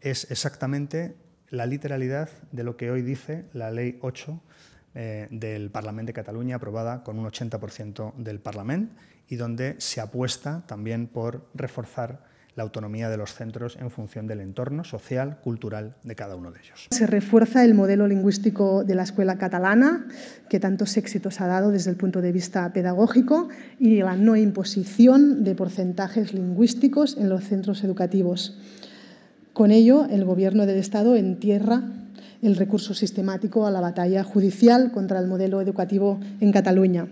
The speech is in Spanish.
es exactamente la literalidad de lo que hoy dice la Ley 8 eh, del Parlamento de Cataluña, aprobada con un 80% del Parlamento, y donde se apuesta también por reforzar la autonomía de los centros en función del entorno social, cultural de cada uno de ellos. Se refuerza el modelo lingüístico de la escuela catalana, que tantos éxitos ha dado desde el punto de vista pedagógico, y la no imposición de porcentajes lingüísticos en los centros educativos. Con ello, el Gobierno del Estado entierra el recurso sistemático a la batalla judicial contra el modelo educativo en Cataluña.